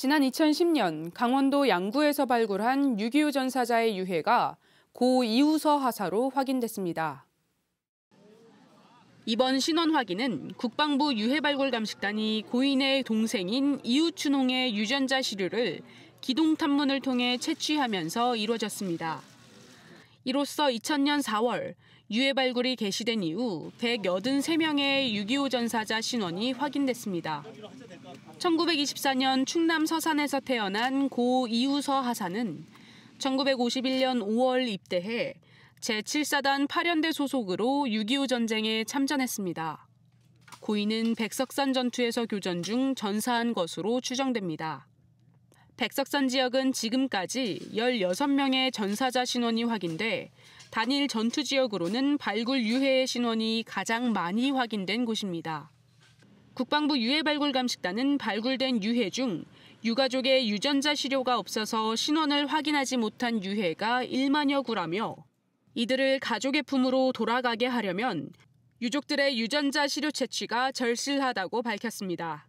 지난 2010년 강원도 양구에서 발굴한 6.25 전사자의 유해가 고 이우서 하사로 확인됐습니다. 이번 신원 확인은 국방부 유해발굴감식단이 고인의 동생인 이우춘홍의 유전자 시료를 기동탐문을 통해 채취하면서 이루어졌습니다. 이로써 2000년 4월 유해 발굴이 개시된 이후 183명의 6.25 전사자 신원이 확인됐습니다. 1924년 충남 서산에서 태어난 고 이우서 하사는 1951년 5월 입대해 제7사단 8연대 소속으로 6.25 전쟁에 참전했습니다. 고인은 백석산 전투에서 교전 중 전사한 것으로 추정됩니다. 백석산 지역은 지금까지 16명의 전사자 신원이 확인돼 단일 전투 지역으로는 발굴 유해의 신원이 가장 많이 확인된 곳입니다. 국방부 유해 발굴 감식단은 발굴된 유해 중 유가족의 유전자 시료가 없어서 신원을 확인하지 못한 유해가 1만여 구라며 이들을 가족의 품으로 돌아가게 하려면 유족들의 유전자 시료 채취가 절실하다고 밝혔습니다.